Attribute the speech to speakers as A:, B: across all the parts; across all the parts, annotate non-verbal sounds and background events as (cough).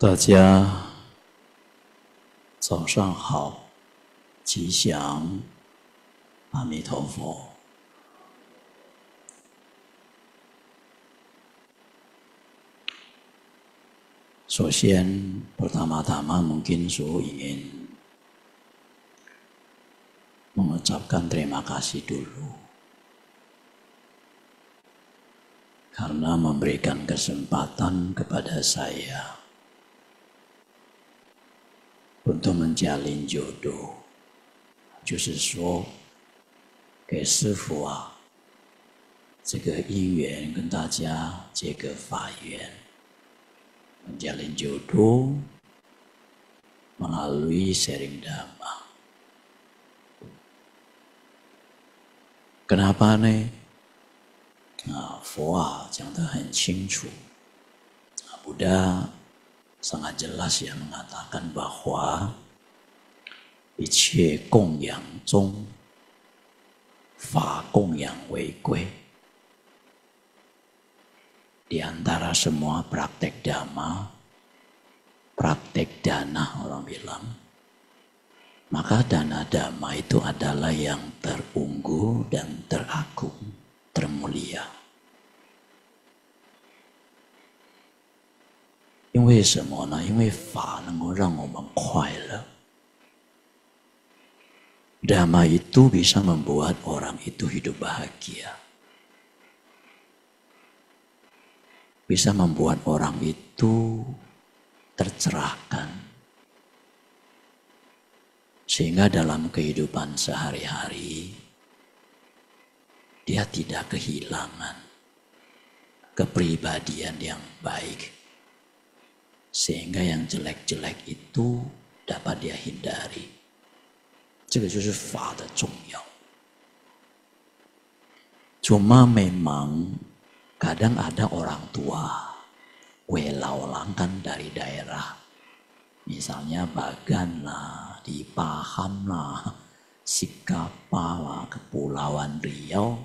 A: Dagia, 早上好，吉祥，阿弥陀佛。首先 tama mungkin Su ingin mengucapkan terima kasih dulu karena memberikan kesempatan kepada saya 我们叫零九度，就是说，给师傅啊，这个因缘跟大家这个法缘，我们叫零九度，通过微信的嘛。跟阿爸呢，啊佛啊讲的很清楚，阿弥陀。sangat jelas ya yang mengatakan Di antara semua praktek dhamma, praktek dana orang bilang, maka dana dhamma itu adalah yang terunggul dan teragung, termulia. 因为什么呢？因为法能够让我们快乐。Dhamma itu bisa membuat orang itu hidup bahagia. Bisa membuat orang itu tercerahkan. Sehingga dalam kehidupan sehari-hari, dia tidak kehilangan kepribadian yang baik sehingga yang jelek-jelek itu dapat dia hindari. Cuma memang kadang ada orang tua welawlangkan dari daerah. Misalnya Bagan lah, dipaham lah, sikap lah, Kepulauan Riau.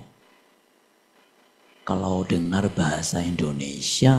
A: Kalau dengar bahasa Indonesia,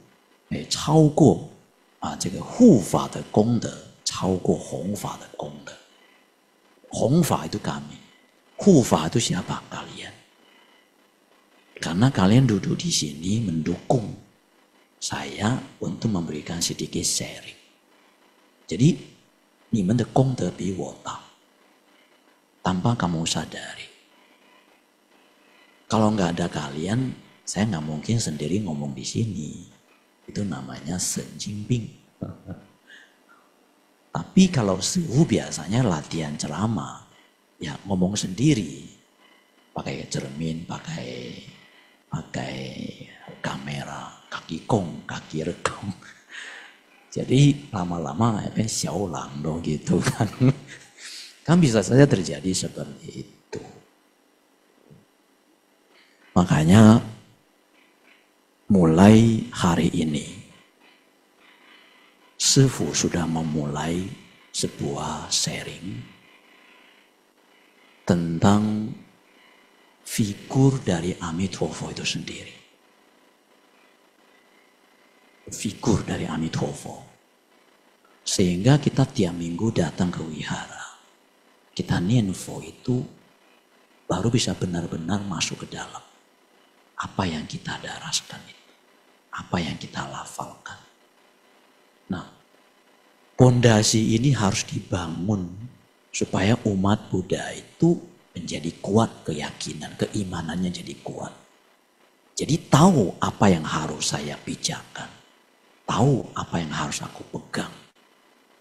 A: 哎，超过啊这个护法的功德，超过弘法的功德。弘法 itu Karena kalian duduk di sini mendukung saya untuk memberikan sedikit sharing. Jadi, ni mende kong de bi Tanpa kamu sadari. Kalau nggak ada kalian, saya nggak mungkin sendiri ngomong di sini. Itu namanya senjimping. Tapi kalau suhu biasanya latihan ceramah, ya ngomong sendiri, pakai cermin, pakai pakai kamera, kaki kong, kaki rekam. Jadi lama-lama apa siaulang dong gitu kan. Kan bisa saja terjadi seperti itu. Makanya mulai hari ini Sefu sudah memulai sebuah sharing tentang figur dari Amitabha itu sendiri. Figur dari Amitabha. Sehingga kita tiap minggu datang ke wihara. Kita ninfo itu baru bisa benar-benar masuk ke dalam apa yang kita daraskan itu apa yang kita lafalkan. Nah, pondasi ini harus dibangun supaya umat Buddha itu menjadi kuat keyakinan, keimanannya jadi kuat. Jadi tahu apa yang harus saya pijakan, tahu apa yang harus aku pegang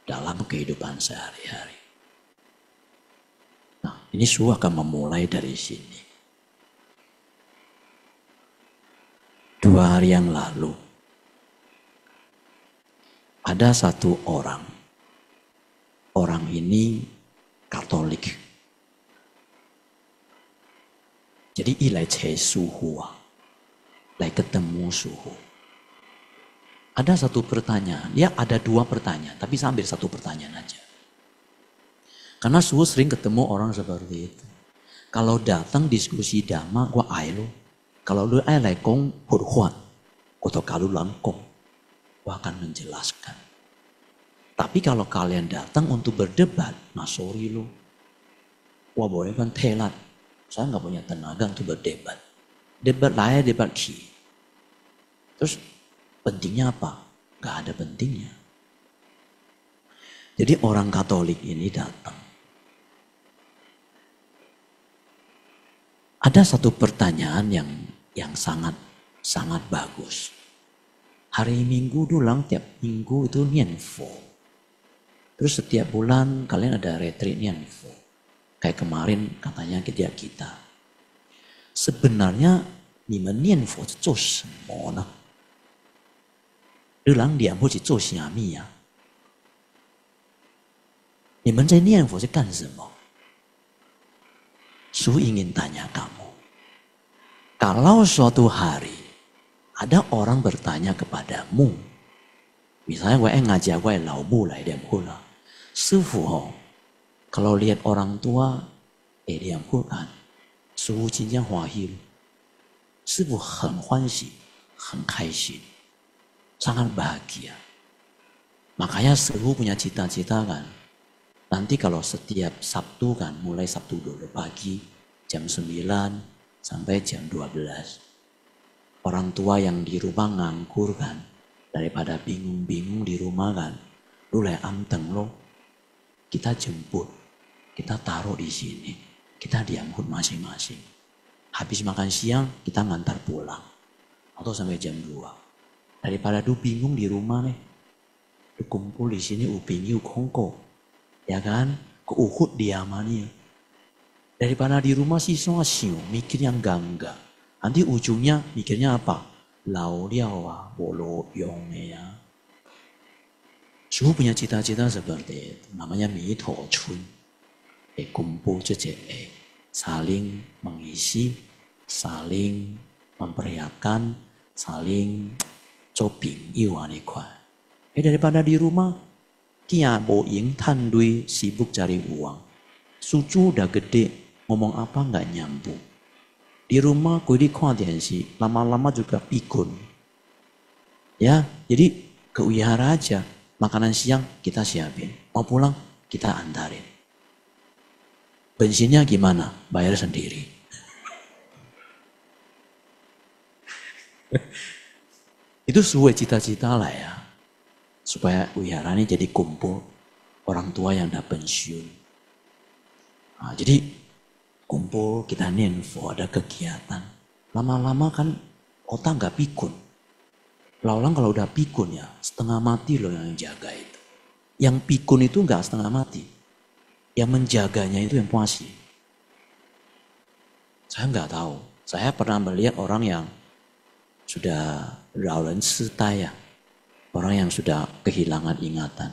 A: dalam kehidupan sehari-hari. Nah, ini semua akan memulai dari sini. dua hari yang lalu ada satu orang. Orang ini Katolik. Jadi ilai cai suhu, lai ketemu suhu. Ada satu pertanyaan, ya ada dua pertanyaan, tapi sambil satu pertanyaan aja. Karena suhu sering ketemu orang seperti itu. Kalau datang diskusi dhamma, gua ayo. Kalau lu eh, ai kong hurhuan, atau kalau langkong, aku akan menjelaskan. Tapi kalau kalian datang untuk berdebat, nah sorry lu. gua boleh kan telat. Saya nggak punya tenaga untuk berdebat. Debat lain, ya, debat ki. Terus pentingnya apa? Gak ada pentingnya. Jadi orang Katolik ini datang. Ada satu pertanyaan yang yang sangat sangat bagus. Hari Minggu dulang tiap minggu itu nianfo. Terus setiap bulan kalian ada retreat nianfo. Kayak kemarin katanya kita kita. Sebenarnya ni men nianfo itu ya. kan semua nah. Dulang diambo itu siapa ya? kamu. Kalau suatu hari ada orang bertanya kepadamu, misalnya gue ngajak gue eh, lau mulai eh, dia pula, sufu kalau lihat orang tua, eh dia kan, suhu cincang wahil, Suhu hen huan si, hen kai si, sangat bahagia. Makanya suhu punya cita-cita kan, nanti kalau setiap Sabtu kan, mulai Sabtu dulu pagi, jam 9, sampai jam 12. Orang tua yang di rumah ngangkur kan, daripada bingung-bingung di rumah kan, lu le anteng lo, kita jemput, kita taruh di sini, kita diangkut masing-masing. Habis makan siang, kita ngantar pulang. Atau sampai jam 2. Daripada lu bingung di rumah nih, lu kumpul di sini upingi ukongko. Ya kan? Ke Uhud dia Daripada di rumah sih soa siu, mikir yang gangga. Nanti ujungnya mikirnya apa? Lao liao ah, bolo yong ya. Su punya cita-cita seperti itu, namanya mito chun. E kumpul cece, e, saling mengisi, saling memperlihatkan, saling coping iwan ikhwan. Eh, daripada di rumah, kia boing tandui sibuk cari uang. Sucu udah gede, ngomong apa nggak nyambung. Di rumah di kuadiansi, lama-lama juga pikun. Ya, jadi ke wihara aja, makanan siang kita siapin, mau pulang kita antarin. Bensinnya gimana? Bayar sendiri. (laughs) Itu sesuai cita-cita lah ya. Supaya wihara ini jadi kumpul orang tua yang udah pensiun. Nah, jadi kumpul, kita ninfo, ada kegiatan. Lama-lama kan otak nggak pikun. lawang kalau udah pikun ya, setengah mati loh yang jaga itu. Yang pikun itu nggak setengah mati. Yang menjaganya itu yang puasi. Saya nggak tahu. Saya pernah melihat orang yang sudah laulan setaya. Orang yang sudah kehilangan ingatan.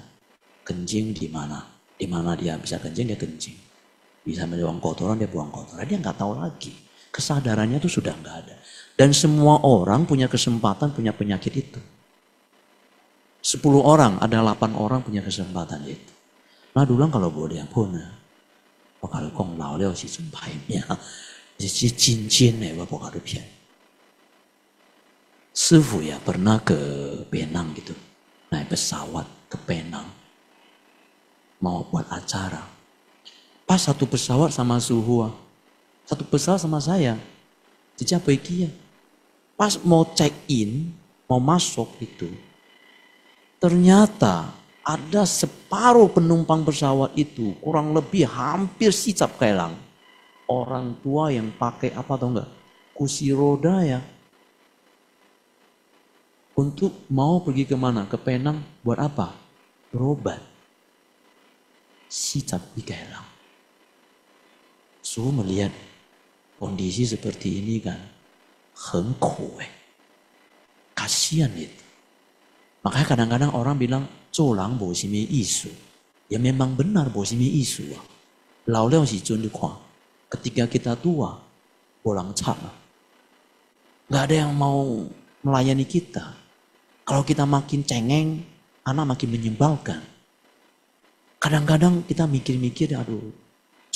A: Kencing di mana? Di mana dia bisa kencing, dia kencing bisa buang kotoran dia buang kotoran dia nggak tahu lagi kesadarannya itu sudah nggak ada dan semua orang punya kesempatan punya penyakit itu sepuluh orang ada delapan orang punya kesempatan itu nah dulu kan kalau boleh pun ya. kalau kong lao leo si sumpahnya si cincin ya bapak kalau ya. Sifu ya pernah ke Penang gitu naik pesawat ke Penang mau buat acara pas satu pesawat sama suhu Satu pesawat sama saya. Jadi apa ya? Pas mau check in, mau masuk itu, ternyata ada separuh penumpang pesawat itu kurang lebih hampir sicap kelang. Orang tua yang pakai apa atau enggak? Kursi roda ya. Untuk mau pergi kemana? Ke Penang buat apa? Berobat. Sicap kelang. Nafsu melihat kondisi seperti ini kan, kasihan itu. Makanya kadang-kadang orang bilang colang bo simi isu. Ya memang benar bo simi isu lalu Lao liao si Ketika kita tua, bolang cak. Gak ada yang mau melayani kita. Kalau kita makin cengeng, anak makin menyebalkan. Kadang-kadang kita mikir-mikir, aduh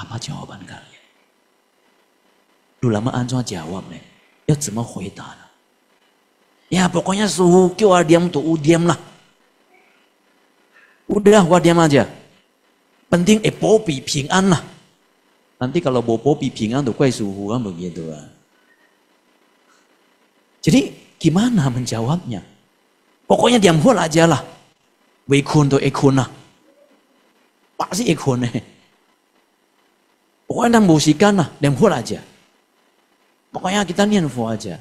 A: Apa jawaban kalian? Dulu lama anjwa jawab nih. Ya cuma huita. Ya pokoknya suhu kau diam tuh, udiam lah. Udah kau diam aja. Penting eh popi ping an lah. Nanti kalau bawa popi ping an tuh kue suhu kan begitu lah. Kan. Jadi gimana menjawabnya? Pokoknya diam hul aja lah. Wekun tuh ekun eh, lah. Pasti ekun eh, nih. Eh. Pokoknya nang bausikana, dem aja. Pokoknya kita nian aja.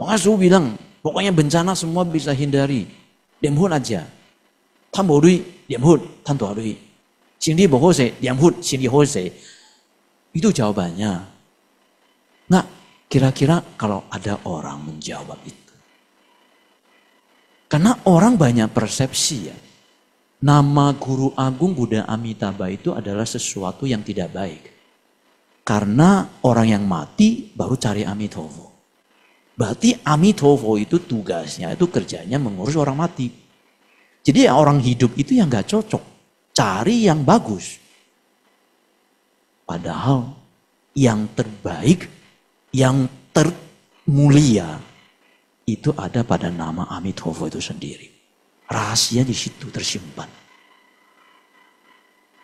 A: Pokoknya suhu bilang, pokoknya bencana semua bisa hindari. Dem aja. Tan bo lui, diam hud, tan tua Sini bo hose, sini hose. Itu jawabannya. Nggak kira-kira kalau ada orang menjawab itu. Karena orang banyak persepsi ya. Nama Guru Agung Buddha Amitabha itu adalah sesuatu yang tidak baik. Karena orang yang mati baru cari Amitabha. Berarti Amitabha itu tugasnya, itu kerjanya mengurus orang mati. Jadi ya orang hidup itu yang gak cocok. Cari yang bagus. Padahal yang terbaik, yang termulia itu ada pada nama Amitabha itu sendiri. Rahasia di situ tersimpan.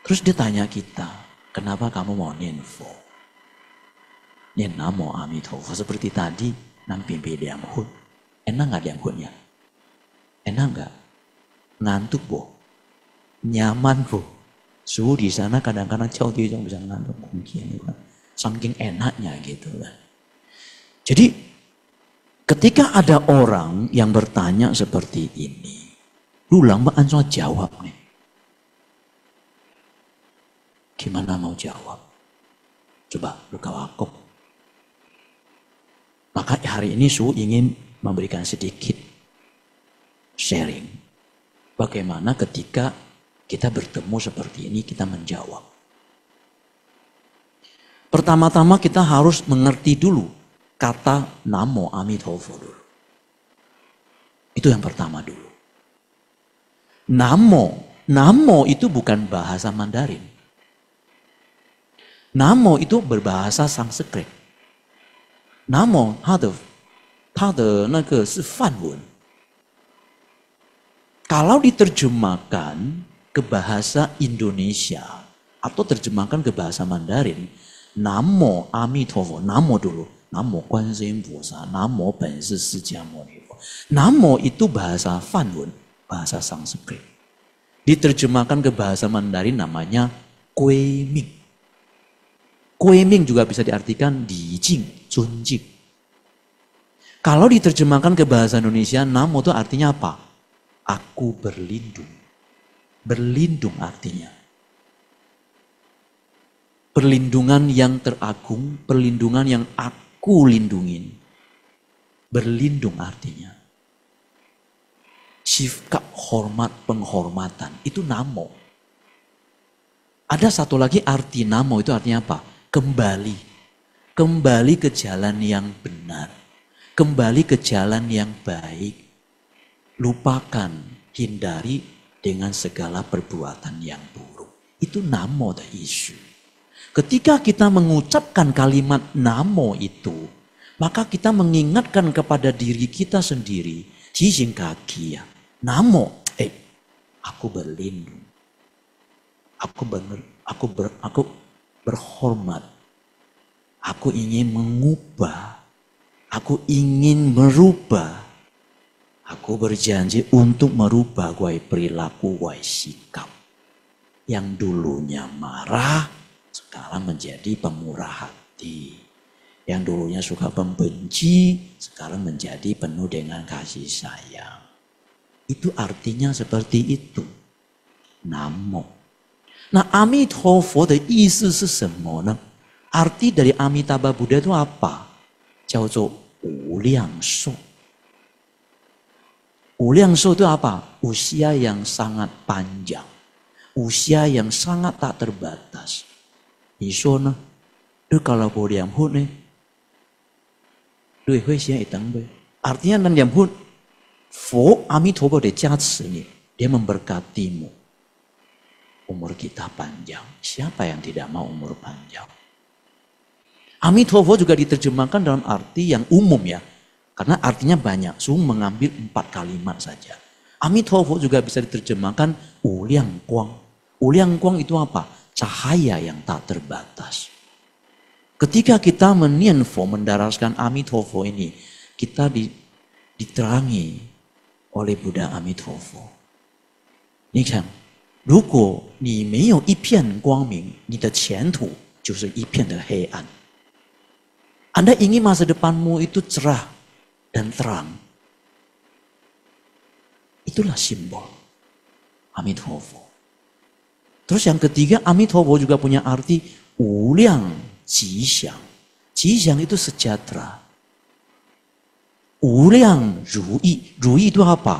A: Terus dia tanya kita, kenapa kamu mau ninfo? Nyenamo amitofa seperti tadi, nampimpi diamhun. Enak nggak diamhunnya? Enak nggak? Ngantuk boh, nyaman boh. Suhu di sana kadang-kadang jauh dia yang bisa ngantuk mungkin, ya. saking enaknya gitu lah. Kan. Jadi ketika ada orang yang bertanya seperti ini, lu lama anso jawab nih. Gimana mau jawab? Coba berkawakok. Maka hari ini Su ingin memberikan sedikit sharing. Bagaimana ketika kita bertemu seperti ini kita menjawab. Pertama-tama kita harus mengerti dulu kata namo amitofo dulu. Itu yang pertama dulu. Namo, namo itu bukan bahasa Mandarin. Namo itu berbahasa Sanskrit. Namo, Kalau diterjemahkan ke bahasa Indonesia atau terjemahkan ke bahasa Mandarin, namo Amitabha, namo dulu, namo kuan yin bosa, namo ben si namo itu bahasa Fanwun, bahasa Sanskrit. Diterjemahkan ke bahasa Mandarin namanya Kue Ming. Kue Ming juga bisa diartikan di Jing, junjing. Kalau diterjemahkan ke bahasa Indonesia, namo itu artinya apa? Aku berlindung. Berlindung artinya. Perlindungan yang teragung, perlindungan yang aku lindungin. Berlindung artinya sifat hormat penghormatan itu namo. Ada satu lagi arti namo itu artinya apa? Kembali. Kembali ke jalan yang benar. Kembali ke jalan yang baik. Lupakan, hindari dengan segala perbuatan yang buruk. Itu namo the issue. Ketika kita mengucapkan kalimat namo itu, maka kita mengingatkan kepada diri kita sendiri, jijing kaki ya Namo, eh, aku berlindung. Aku bener, aku ber, aku berhormat. Aku ingin mengubah. Aku ingin merubah. Aku berjanji untuk merubah wai perilaku, wai sikap. Yang dulunya marah, sekarang menjadi pemurah hati. Yang dulunya suka membenci sekarang menjadi penuh dengan kasih sayang. Itu artinya seperti itu. Namo. Nah, Amitabha Amitofo nah, Arti dari Amitabha Buddha itu apa? itu apa? Usia yang sangat panjang. Usia yang sangat tak terbatas. Isona, itu kalau boleh yang hut nih, duit hut siapa itang Artinya nan yang hut dia memberkatimu. Umur kita panjang. Siapa yang tidak mau umur panjang? Amitovo juga diterjemahkan dalam arti yang umum ya. Karena artinya banyak. Sung mengambil empat kalimat saja. Amitovo juga bisa diterjemahkan uliang kuang. Uliang kuang itu apa? Cahaya yang tak terbatas. Ketika kita menienfo, mendaraskan Amitovo ini, kita diterangi oleh Buddha Amitabha. Nihkan, jika anda tidak memiliki cahaya, masa depanmu adalah sebuah kegelapan. Anda ingin masa depanmu itu cerah dan terang. Itulah simbol Amitabha. Terus yang ketiga, Amitabha juga punya arti Wuliang Jixiang. Jixiang itu sejahtera apa,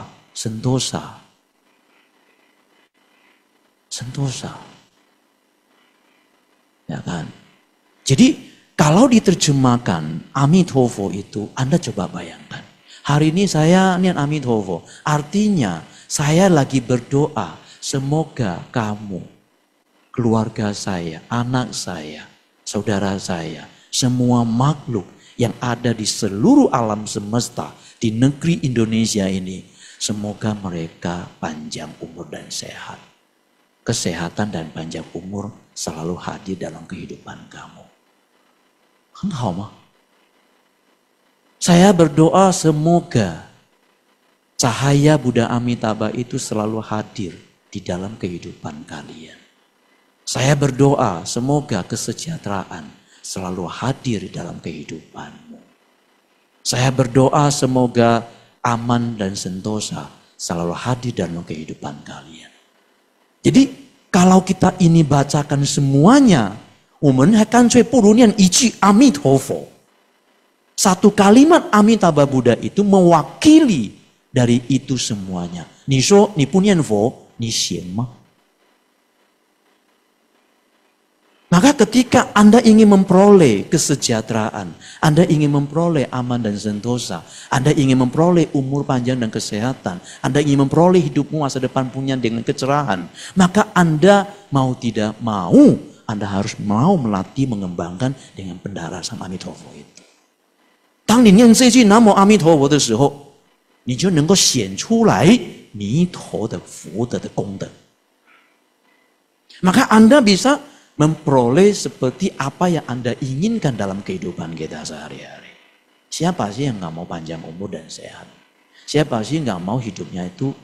A: kan? Jadi kalau diterjemahkan Amitofo itu, Anda coba bayangkan. Hari ini saya niat Amitofo, artinya saya lagi berdoa, semoga kamu, keluarga saya, anak saya, saudara saya, semua makhluk yang ada di seluruh alam semesta di negeri Indonesia ini. Semoga mereka panjang umur dan sehat. Kesehatan dan panjang umur selalu hadir dalam kehidupan kamu. Engkau Saya berdoa semoga cahaya Buddha Amitabha itu selalu hadir di dalam kehidupan kalian. Saya berdoa semoga kesejahteraan selalu hadir dalam kehidupanmu. Saya berdoa semoga aman dan sentosa selalu hadir dalam kehidupan kalian. Jadi kalau kita ini bacakan semuanya, umen akan purunian ichi amit hofo. Satu kalimat Amitabha Buddha itu mewakili dari itu semuanya. Niso nipunyan vo punian fo, ma. Maka ketika Anda ingin memperoleh kesejahteraan, Anda ingin memperoleh aman dan sentosa, Anda ingin memperoleh umur panjang dan kesehatan, Anda ingin memperoleh hidupmu masa depan punya dengan kecerahan, maka Anda mau tidak mau, Anda harus mau melatih mengembangkan dengan pendarasan Amitofo itu. Maka Anda bisa memperoleh seperti apa yang Anda inginkan dalam kehidupan kita sehari-hari. Siapa sih yang nggak mau panjang umur dan sehat? Siapa sih nggak mau hidupnya itu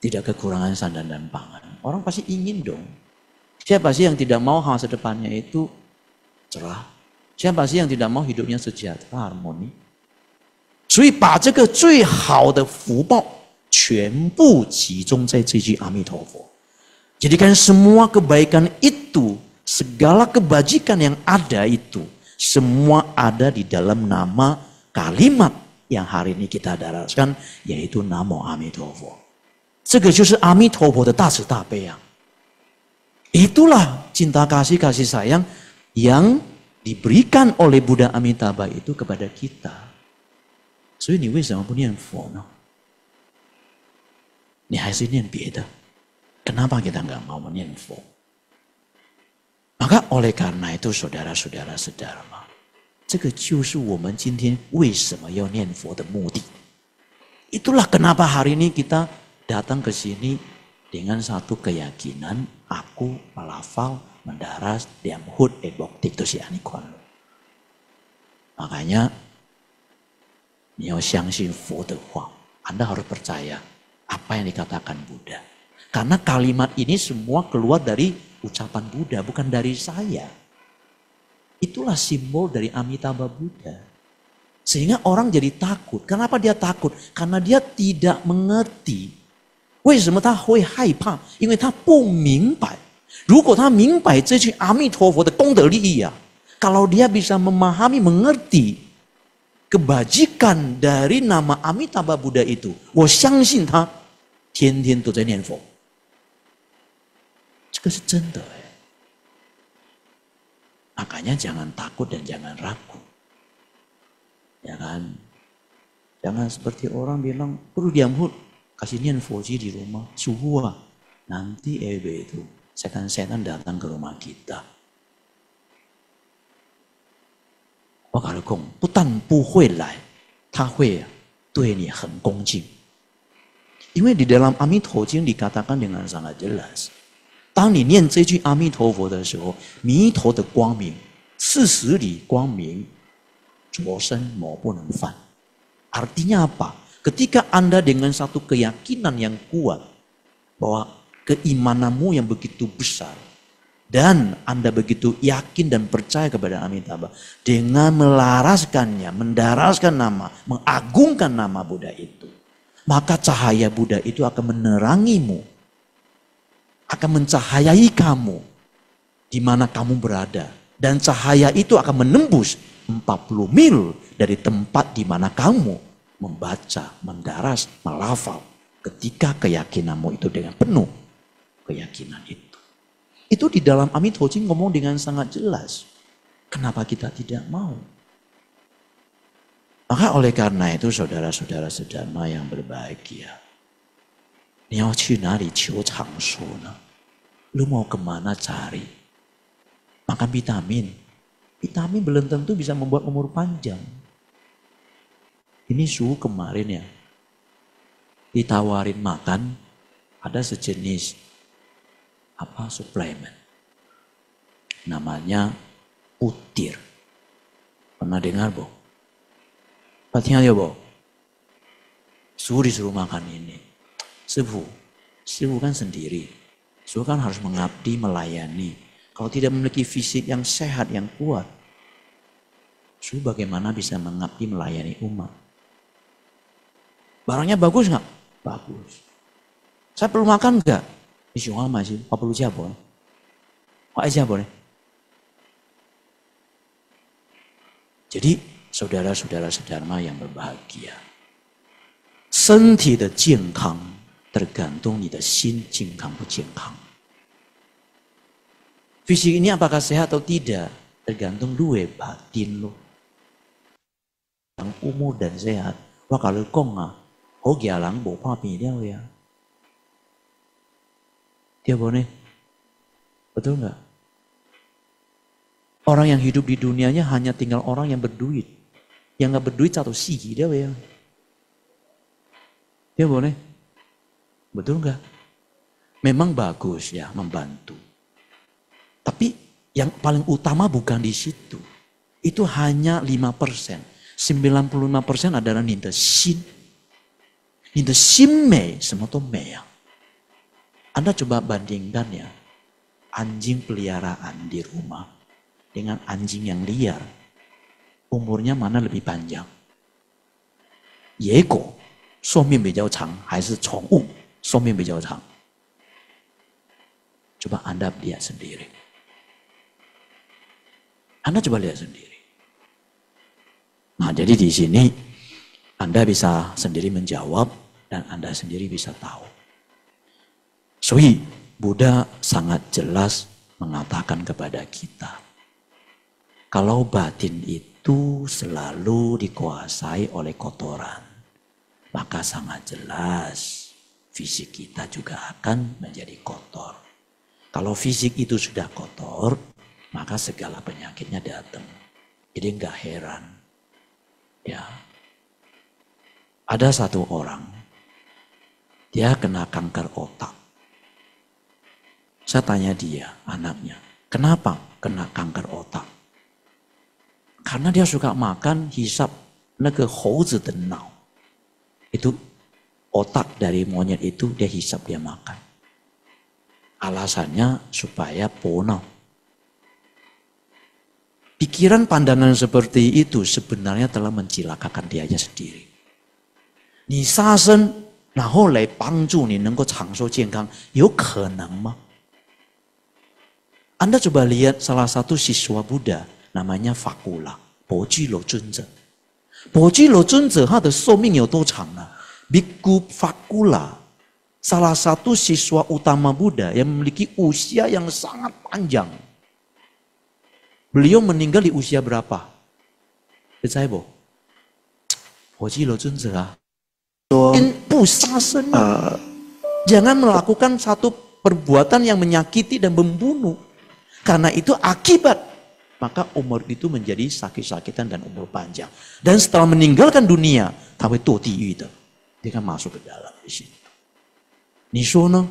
A: tidak kekurangan sandang dan pangan? Orang pasti ingin dong. Siapa sih yang tidak mau hal sedepannya itu cerah? Siapa sih yang tidak mau hidupnya sejahtera harmoni? 所以把这个最好的福报全部集中在这句阿弥陀佛。Jadikan semua kebaikan itu, segala kebajikan yang ada itu, semua ada di dalam nama kalimat yang hari ini kita daraskan, yaitu Namo Amitofo. Itulah cinta kasih kasih sayang yang diberikan oleh Buddha Amitabha itu kepada kita. 所以你为什么不念佛呢？你还是念别的。Kenapa kita nggak mau meninfo? Maka oleh karena itu saudara-saudara sedharma, Itulah kenapa hari ini kita datang ke sini dengan satu keyakinan aku melafal mendaras diamhud ebok itu ya si anikwan. Makanya Anda harus percaya apa yang dikatakan Buddha. Karena kalimat ini semua keluar dari ucapan Buddha, bukan dari saya. Itulah simbol dari Amitabha Buddha. Sehingga orang jadi takut. Kenapa dia takut? Karena dia tidak mengerti. Ya. kalau dia bisa memahami mengerti kebajikan dari nama Amitabha Buddha itu，我相信他天天都在念佛。这是真的哎。Makanya jangan takut dan jangan ragu. Ya kan? Jangan seperti orang bilang, perlu diambut. nian Foji di rumah, suhua. Nanti EB itu, setan-setan datang ke rumah kita. Wah oh, kalau kong, bukan bukan lai, ta hui ni hen Di dalam Amit Ho dikatakan dengan sangat jelas. 当你念这句阿弥陀佛的时候，弥陀的光明，四十里光明，着身魔不能犯。Artinya apa? Ketika Anda dengan satu keyakinan yang kuat bahwa keimananmu yang begitu besar dan Anda begitu yakin dan percaya kepada Amitabha dengan melaraskannya, mendaraskan nama, mengagungkan nama Buddha itu, maka cahaya Buddha itu akan menerangimu akan mencahayai kamu di mana kamu berada. Dan cahaya itu akan menembus 40 mil dari tempat di mana kamu membaca, mendaras, melafal. Ketika keyakinanmu itu dengan penuh keyakinan itu. Itu di dalam Amit Hoji ngomong dengan sangat jelas. Kenapa kita tidak mau? Maka oleh karena itu saudara-saudara sedama yang berbahagia. 你要去哪里求长寿呢? Lu mau kemana cari? Makan vitamin. Vitamin belum tentu bisa membuat umur panjang. Ini suhu kemarin ya. Ditawarin makan, ada sejenis apa suplemen. Namanya putir. Pernah dengar, Bu? Pastinya ya, Bu. Suri disuruh makan ini. Sebu. Sebu kan sendiri. Sebu kan harus mengabdi, melayani. Kalau tidak memiliki fisik yang sehat, yang kuat, Su bagaimana bisa mengabdi melayani umat? Barangnya bagus nggak? Bagus. Saya perlu makan nggak? Isu lama masih? apa perlu siapa? Apa aja boleh? Jadi saudara-saudara sedharma yang berbahagia, 身体的健康 fisik ini apakah sehat atau tidak tergantung dua batin lo. Yang umur dan sehat. Wah kalau kong ah, ho gya lang pa pi ya. Dia boleh. Betul nggak? Orang yang hidup di dunianya hanya tinggal orang yang berduit. Yang nggak berduit satu sigi dia ya. Dia boleh. Betul nggak? Memang bagus ya membantu. Tapi yang paling utama bukan di situ. Itu hanya 5 persen. 95 persen adalah ninda sin. Ninda sin semua itu ya. Anda coba bandingkan ya. Anjing peliharaan di rumah dengan anjing yang liar. Umurnya mana lebih panjang? Yego, suami 比较长还是宠物？coba Anda lihat sendiri. Anda coba lihat sendiri. Nah, jadi di sini Anda bisa sendiri menjawab dan Anda sendiri bisa tahu. Sui, Buddha sangat jelas mengatakan kepada kita, kalau batin itu selalu dikuasai oleh kotoran, maka sangat jelas fisik kita juga akan menjadi kotor. Kalau fisik itu sudah kotor, maka segala penyakitnya datang. Jadi nggak heran. Ya. Ada satu orang, dia kena kanker otak. Saya tanya dia, anaknya, kenapa kena kanker otak? Karena dia suka makan hisap itu otak dari monyet itu dia hisap dia makan. Alasannya supaya punah. Pikiran pandangan seperti itu sebenarnya telah mencilakakan dianya sendiri. Ni nah oleh bangju ni Anda coba lihat salah satu siswa Buddha namanya Fakula, Boji Junze. Boji Junze, Biku Fakula, salah satu siswa utama Buddha yang memiliki usia yang sangat panjang. Beliau meninggal di usia berapa? Disciple. Eh. jangan melakukan satu perbuatan yang menyakiti dan membunuh. Karena itu akibat maka umur itu menjadi sakit-sakitan dan umur panjang. Dan setelah meninggalkan dunia, tahu itu 你看马苏克亚拉的心。你说呢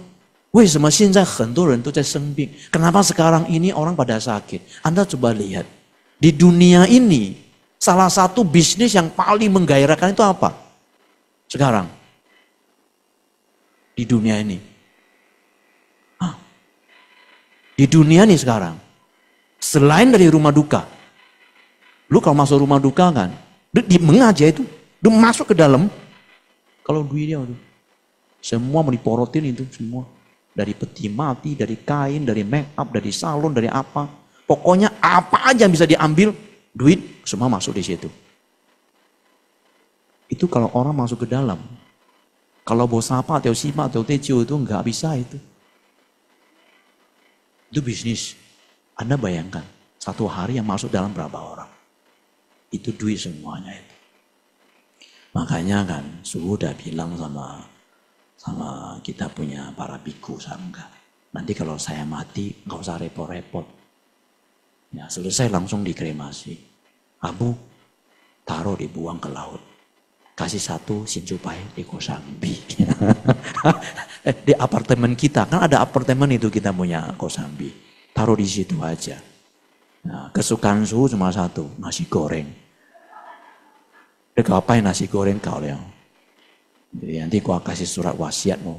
A: ？Why sekarang ini orang pada sakit? Anda coba lihat di dunia ini salah satu bisnis yang paling menggairahkan itu apa? Sekarang di dunia ini, Hah? di dunia ini sekarang, selain dari rumah duka, lu kalau masuk rumah duka kan, di mengaja itu, lu masuk ke dalam, kalau duitnya itu. Semua mau diporotin itu semua. Dari peti mati, dari kain, dari make up, dari salon, dari apa. Pokoknya apa aja yang bisa diambil, duit semua masuk di situ. Itu kalau orang masuk ke dalam. Kalau bos apa, atau sima atau tejo itu nggak bisa itu. Itu bisnis. Anda bayangkan, satu hari yang masuk dalam berapa orang? Itu duit semuanya itu. Makanya kan suhu udah bilang sama sama kita punya para biku sangga. Nanti kalau saya mati nggak usah repot-repot. Ya selesai langsung dikremasi. Abu taruh dibuang ke laut. Kasih satu sincupai di kosambi. (laughs) Eh, di apartemen kita kan ada apartemen itu kita punya kosambi. Taruh di situ aja. Nah, kesukaan suhu cuma satu, nasi goreng. Udah kau apain nasi goreng kau Leo? Jadi nanti gua kasih surat wasiatmu.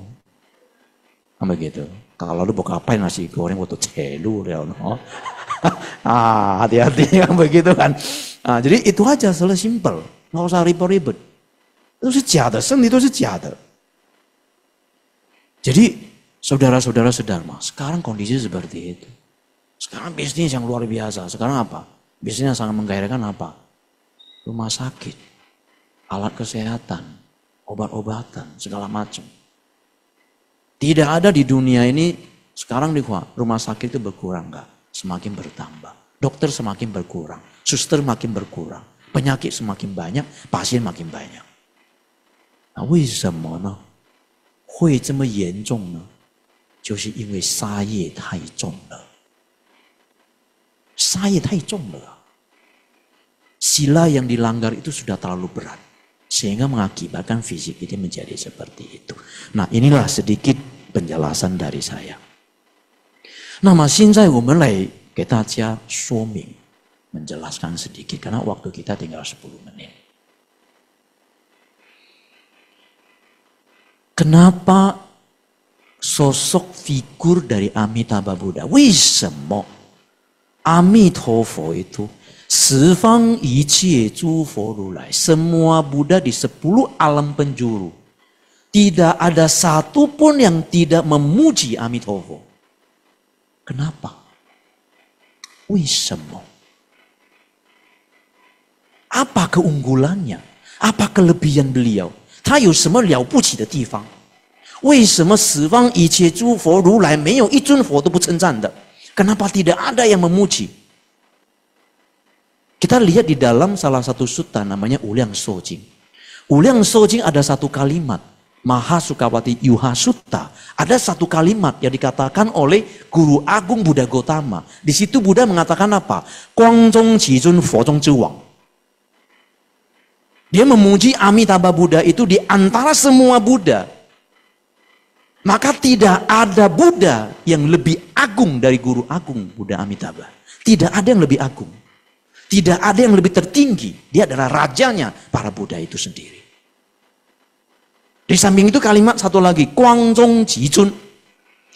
A: Sama kan gitu. Kalau lu mau apain nasi goreng waktu celu Leo. No? (laughs) ah, hati-hati yang (laughs) begitu kan. Nah, jadi itu aja selesai simple. Nggak usah ribet-ribet. Itu sejata, seni itu sejata. Jadi saudara-saudara sedharma, sekarang kondisi seperti itu. Sekarang bisnis yang luar biasa. Sekarang apa? Bisnis yang sangat menggairahkan apa? Rumah sakit alat kesehatan, obat-obatan, segala macam. Tidak ada di dunia ini sekarang di rumah sakit itu berkurang nggak? Semakin bertambah. Dokter semakin berkurang, suster makin berkurang, penyakit semakin banyak, pasien makin banyak. Nah, Sila yang dilanggar itu sudah terlalu berat. Sehingga mengakibatkan fisik ini menjadi seperti itu. Nah inilah sedikit penjelasan dari saya. Nah masih saya mulai kita aja suami menjelaskan sedikit karena waktu kita tinggal 10 menit. Kenapa sosok figur dari Amitabha Buddha? Wisemo Amitofo itu 十方一切诸佛如来, semua Buddha di sepuluh alam penjuru. Tidak ada satu pun yang tidak memuji Amitabha. Kenapa? Apa keunggulannya? Apa kelebihan beliau? 他有什么了不起的地方？为什么十方一切诸佛如来没有一尊佛都不称赞的？Kenapa tidak ada yang memuji？kita lihat di dalam salah satu sutta namanya Uliang Sojing. Uliang Sojing ada satu kalimat. Maha Sukawati Yuha Sutta. Ada satu kalimat yang dikatakan oleh Guru Agung Buddha Gotama. Di situ Buddha mengatakan apa? Guangzhong Qijun Fojong Dia memuji Amitabha Buddha itu di antara semua Buddha. Maka tidak ada Buddha yang lebih agung dari Guru Agung Buddha Amitabha. Tidak ada yang lebih agung. Tidak ada yang lebih tertinggi. Dia adalah rajanya para Buddha itu sendiri. Di samping itu kalimat satu lagi, Kuang Kuangzong chun.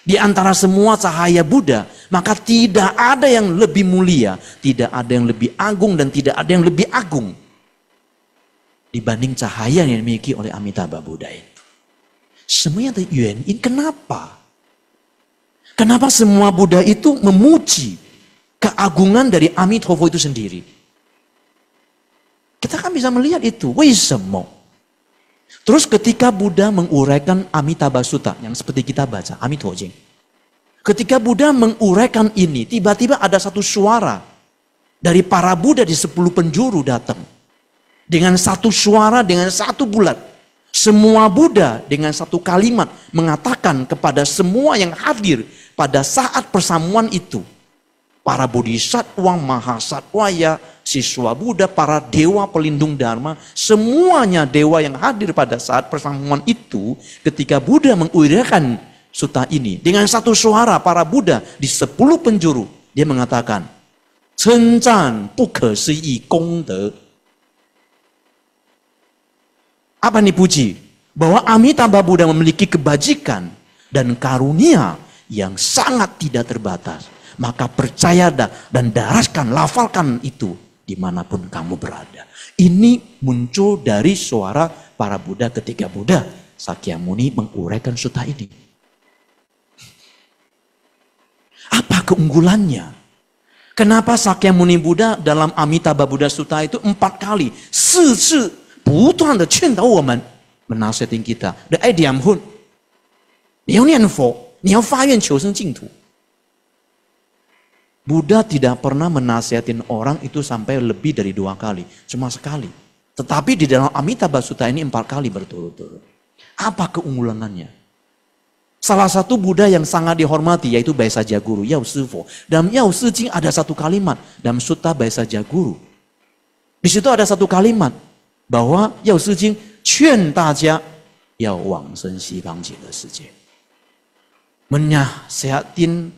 A: Di antara semua cahaya Buddha, maka tidak ada yang lebih mulia, tidak ada yang lebih agung dan tidak ada yang lebih agung dibanding cahaya yang dimiliki oleh Amitabha Buddha itu. Semuanya yang yuan, kenapa? Kenapa semua Buddha itu memuji, keagungan dari Amitabha itu sendiri. Kita kan bisa melihat itu. Wisemo. Terus ketika Buddha menguraikan Amitabha Sutta yang seperti kita baca, Amitabha Ketika Buddha menguraikan ini, tiba-tiba ada satu suara dari para Buddha di sepuluh penjuru datang. Dengan satu suara, dengan satu bulat. Semua Buddha dengan satu kalimat mengatakan kepada semua yang hadir pada saat persamuan itu para bodhisatwa, mahasatwaya, siswa Buddha, para dewa pelindung Dharma, semuanya dewa yang hadir pada saat persamuan itu ketika Buddha menguirakan suta ini. Dengan satu suara para Buddha di sepuluh penjuru, dia mengatakan, Cencan buke si de. Apa nih puji? Bahwa Amitabha Buddha memiliki kebajikan dan karunia yang sangat tidak terbatas. Maka percaya dan daraskan, lafalkan itu dimanapun kamu berada. Ini muncul dari suara para Buddha ketika Buddha Sakyamuni menguraikan suta ini. Apa keunggulannya? Kenapa Sakyamuni Buddha dalam Amitabha Buddha suta itu empat kali sisi butuhan de cinta woman menasihatin kita. De ai diam hun. Ni nian fo, ni fa yuan qiu jing tu. Buddha tidak pernah menasihatin orang itu sampai lebih dari dua kali, cuma sekali. Tetapi di dalam Amitabha Sutta ini empat kali berturut-turut. Apa keunggulannya? Salah satu Buddha yang sangat dihormati yaitu Baisa Jaguru, Yau Sifo. Dalam Yau Sijing ada satu kalimat dalam Sutta Baisa Jaguru. Di situ ada satu kalimat bahwa Yao Sijing Quan Daja Yau Wang Sen Si Bang Jin Menyah sehatin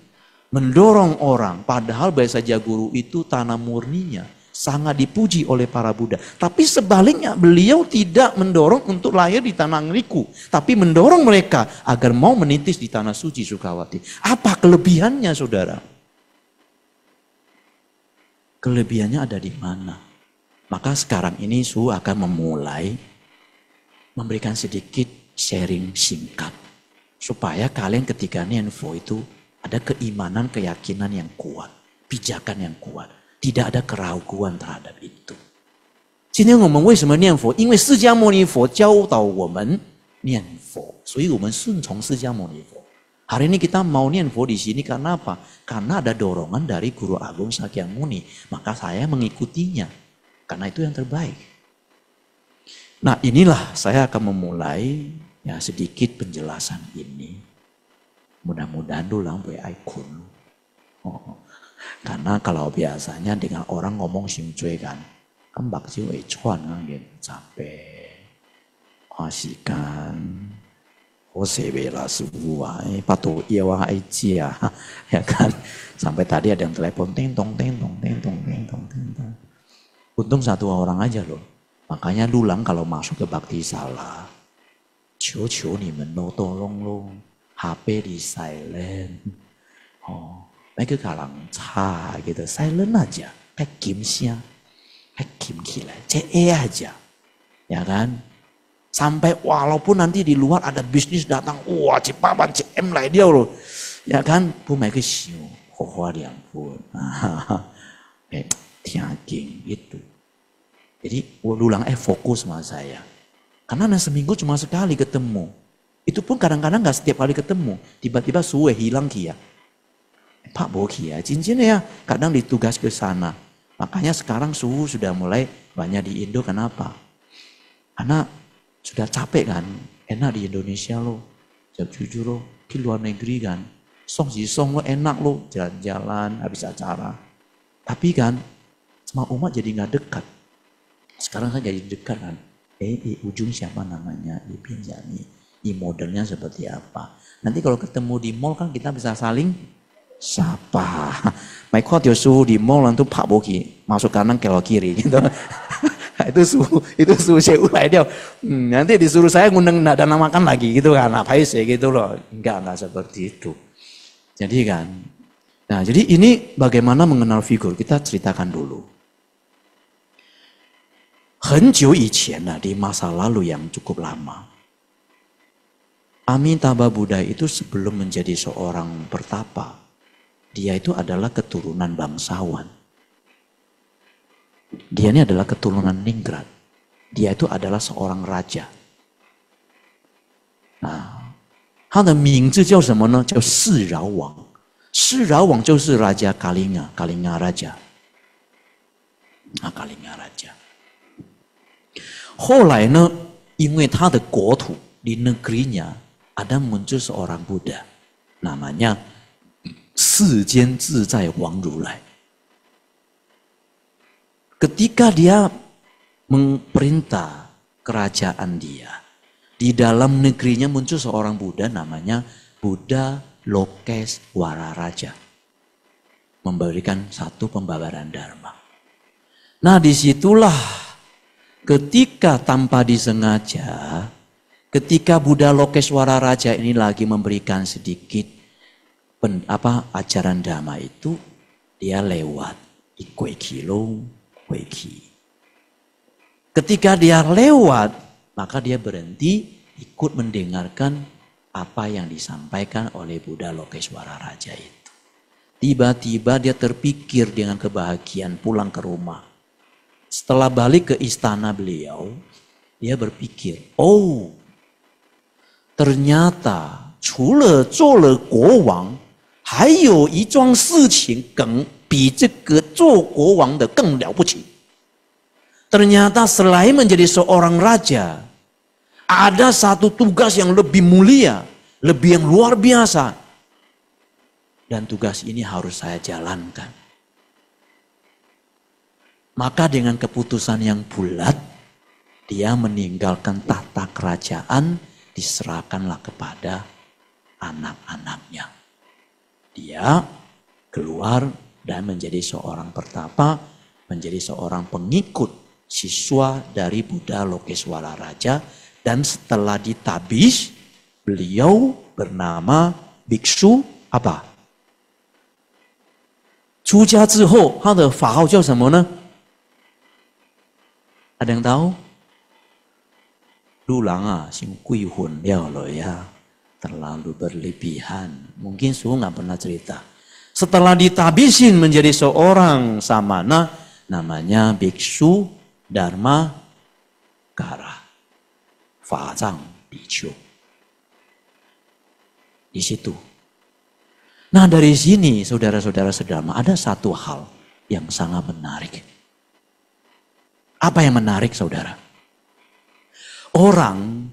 A: mendorong orang. Padahal biasa saja guru itu tanah murninya sangat dipuji oleh para Buddha. Tapi sebaliknya beliau tidak mendorong untuk lahir di tanah ngeriku. Tapi mendorong mereka agar mau menitis di tanah suci Sukawati. Apa kelebihannya saudara? Kelebihannya ada di mana? Maka sekarang ini Su akan memulai memberikan sedikit sharing singkat. Supaya kalian ketika info itu ada keimanan, keyakinan yang kuat, pijakan yang kuat, tidak ada keraguan terhadap itu. Jadi, Jadi, kita kita kita kita mengapa Karena Sijia Sijia Fo Fo. mengajar Hari ini kita mau Fo di sini karena apa? Karena ada dorongan dari Guru Agung Sakyam Muni. Maka saya mengikutinya. Karena itu yang terbaik. Nah inilah saya akan memulai ya sedikit penjelasan ini. Mudah-mudahan dulu sampai ikon. Oh, oh. Karena kalau biasanya dengan orang ngomong simcue kan, kembak si wei chuan kan gitu, sampai asikan. Oh sebela sebuah, eh, patuh iya wah eh, ya, (laughs) ya kan. Sampai tadi ada yang telepon, tentong, tentong, tentong, tentong, tentong. Untung satu orang aja loh. Makanya dulang kalau masuk ke bakti salah, loh, HP di silent. Oh, mereka kalang cah gitu silent aja, Kim sih, hakim gila, CE aja, ya kan? Sampai walaupun nanti di luar ada bisnis datang, wah cipapan CM lah dia loh, ya kan? Bu mereka siu, hoa yang pun, (laughs) eh tiaking gitu. Jadi ulang eh fokus sama saya, karena seminggu cuma sekali ketemu, itu pun kadang-kadang gak setiap kali ketemu. Tiba-tiba suwe hilang kia. Pak bawa kia, cincinnya ya kadang ditugas ke sana. Makanya sekarang suhu sudah mulai banyak di Indo. Kenapa? Karena sudah capek kan. Enak di Indonesia loh. Jujur loh. Di luar negeri kan. Song si song lo enak loh. Jalan-jalan habis acara. Tapi kan sama umat jadi nggak dekat. Sekarang kan jadi dekat kan. Eh, di eh, ujung siapa namanya? Di Pinjani e-modelnya seperti apa. Nanti kalau ketemu di mall kan kita bisa saling sapa. (laughs) My God, yo suhu di mall nanti Pak Boki, masuk kanan ke kiri gitu. (laughs) itu suhu, itu suhu saya ulai dia. Hmm, nanti disuruh saya ngundang nak dan makan lagi gitu kan, apa sih gitu loh. Enggak, enggak seperti itu. Jadi kan, nah jadi ini bagaimana mengenal figur, kita ceritakan dulu. Nah, di masa lalu yang cukup lama, Amitabha Buddha itu sebelum menjadi seorang pertapa, dia itu adalah keturunan bangsawan. Dia ini adalah keturunan Ningrat. Dia itu adalah seorang raja. Nah, Raja Raja. Nah, raja. 他的名字叫什么呢？叫世饶王。世饶王就是拉加卡林啊，卡林啊拉加，啊卡林啊拉加。后来呢，因为他的国土 di negerinya ada muncul seorang Buddha namanya Sijian Zizai Wang Rulai. Ketika dia memerintah kerajaan dia, di dalam negerinya muncul seorang Buddha namanya Buddha Lokes Wararaja. Memberikan satu pembabaran Dharma. Nah disitulah ketika tanpa disengaja Ketika Buddha Lokeswara Raja ini lagi memberikan sedikit pen, apa ajaran dhamma itu, dia lewat ikwe kilo, ki Ketika dia lewat, maka dia berhenti ikut mendengarkan apa yang disampaikan oleh Buddha Lokeswara Raja itu. Tiba-tiba dia terpikir dengan kebahagiaan pulang ke rumah. Setelah balik ke istana beliau, dia berpikir, oh ternyata 除了做了国王，还有一桩事情更比这个做国王的更了不起。Ternyata selain menjadi seorang raja, ada satu tugas yang lebih mulia, lebih yang luar biasa. Dan tugas ini harus saya jalankan. Maka dengan keputusan yang bulat, dia meninggalkan tata kerajaan diserahkanlah kepada anak-anaknya. Dia keluar dan menjadi seorang pertapa, menjadi seorang pengikut siswa dari Buddha Lokeswara Raja dan setelah ditabis beliau bernama biksu apa? 出家之后，他的法号叫什么呢？Ada yang tahu? lu ah, sing kui hun ya lo ya terlalu berlebihan mungkin suhu nggak pernah cerita setelah ditabisin menjadi seorang samana namanya biksu dharma kara fazang bicu di situ nah dari sini saudara-saudara sedama ada satu hal yang sangat menarik apa yang menarik saudara Orang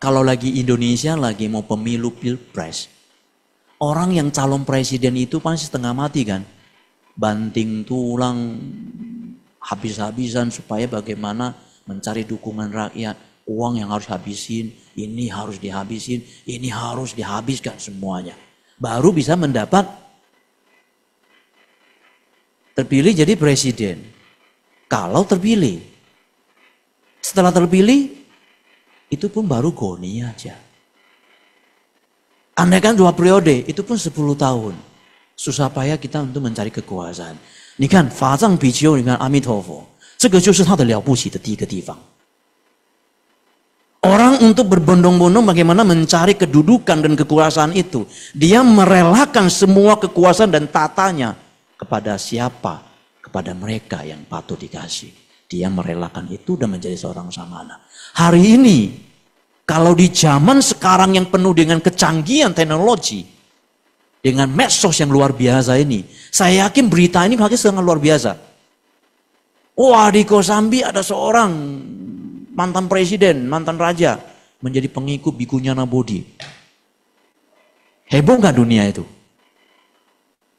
A: kalau lagi Indonesia lagi mau pemilu pilpres, orang yang calon presiden itu pasti setengah mati kan, banting tulang habis-habisan supaya bagaimana mencari dukungan rakyat, uang yang harus habisin, ini harus dihabisin, ini harus dihabiskan semuanya. Baru bisa mendapat terpilih jadi presiden. Kalau terpilih, setelah terpilih itu pun baru goni aja. Andaikan kan dua periode, itu pun 10 tahun. Susah payah kita untuk mencari kekuasaan. kan, dengan Orang untuk berbondong-bondong bagaimana mencari kedudukan dan kekuasaan itu. Dia merelakan semua kekuasaan dan tatanya kepada siapa? Kepada mereka yang patut dikasih. Dia merelakan itu dan menjadi seorang samana. Hari ini, kalau di zaman sekarang yang penuh dengan kecanggihan teknologi, dengan medsos yang luar biasa ini, saya yakin berita ini pasti sangat luar biasa. Wah, di Kosambi ada seorang mantan presiden, mantan raja, menjadi pengikut bikunya Nabodi. Heboh nggak dunia itu?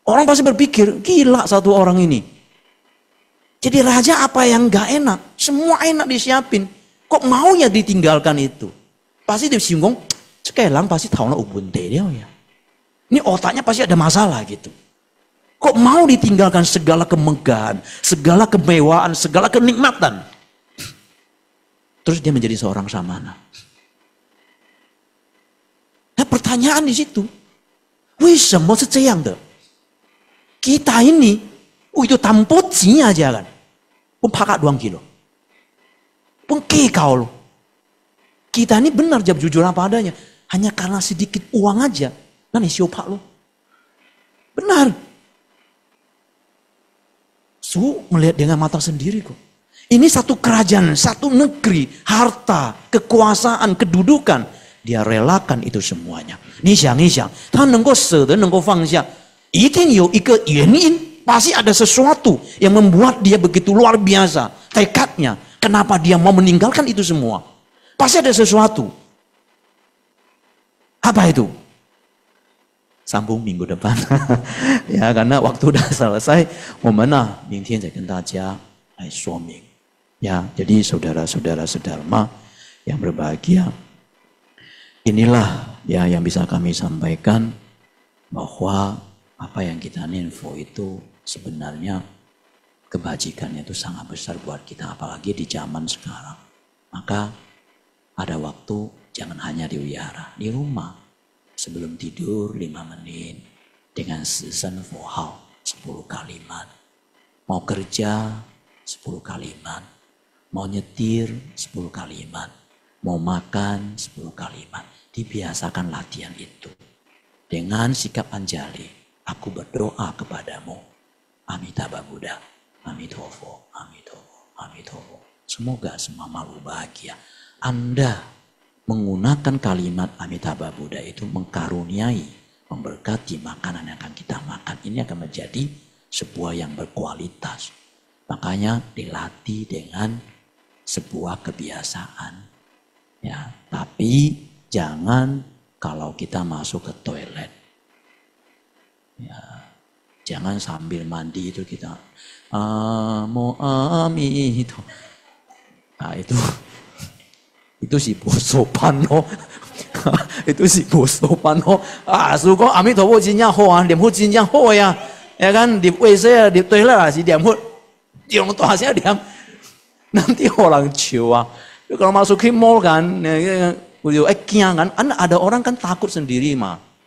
A: Orang pasti berpikir, gila satu orang ini. Jadi raja apa yang gak enak, semua enak disiapin. Kok maunya ditinggalkan itu? Pasti dia singgung, sekelang pasti tahunnya ubunte dia ya. Ini otaknya pasti ada masalah gitu. Kok mau ditinggalkan segala kemegahan, segala kemewahan, segala kenikmatan? Terus dia menjadi seorang samana. Nah pertanyaan di situ, Wih, semua seceyang tuh? Kita ini, itu tampot sih aja kan. Pun pakak doang kilo. Pun kau lo. Kita ini benar jawab jujur apa adanya. Hanya karena sedikit uang aja. Nanti siopak lo. Benar. Su melihat dengan mata sendiri kok. Ini satu kerajaan, satu negeri, harta, kekuasaan, kedudukan. Dia relakan itu semuanya. siang, siang. 你想一想，他能够舍得，能够放下，一定有一个原因。Pasti ada sesuatu yang membuat dia begitu luar biasa. Tekadnya, kenapa dia mau meninggalkan itu semua. Pasti ada sesuatu. Apa itu? Sambung minggu depan. (laughs) ya, karena waktu udah selesai, momenah, minggu aja, suami. Ya, jadi saudara-saudara sedarma yang berbahagia, inilah ya yang bisa kami sampaikan bahwa apa yang kita info itu sebenarnya kebajikannya itu sangat besar buat kita apalagi di zaman sekarang. Maka ada waktu jangan hanya di wihara, di rumah. Sebelum tidur lima menit dengan season for sepuluh kalimat. Mau kerja sepuluh kalimat. Mau nyetir sepuluh kalimat. Mau makan sepuluh kalimat. Dibiasakan latihan itu. Dengan sikap anjali, aku berdoa kepadamu Amitabha Buddha, Amitofo, Amitofo, Amitofo. Semoga semua malu bahagia. Anda menggunakan kalimat Amitabha Buddha itu mengkaruniai, memberkati makanan yang akan kita makan. Ini akan menjadi sebuah yang berkualitas. Makanya dilatih dengan sebuah kebiasaan. Ya, tapi jangan kalau kita masuk ke toilet. Ya, Jangan sambil mandi itu kita Amo amito. Nah itu itu si sopan lo. (laughs) itu si sopan lo. ah suko amit hobo jinjang ho ah dem ho jinjang ho ya ya kan di WC di toilet lah si diam ho Dia tuh ah, hasilnya diam nanti orang ciwa kalau masuk ke mall kan ya, ya, ya. udah eh kan ada ada orang kan takut sendiri mah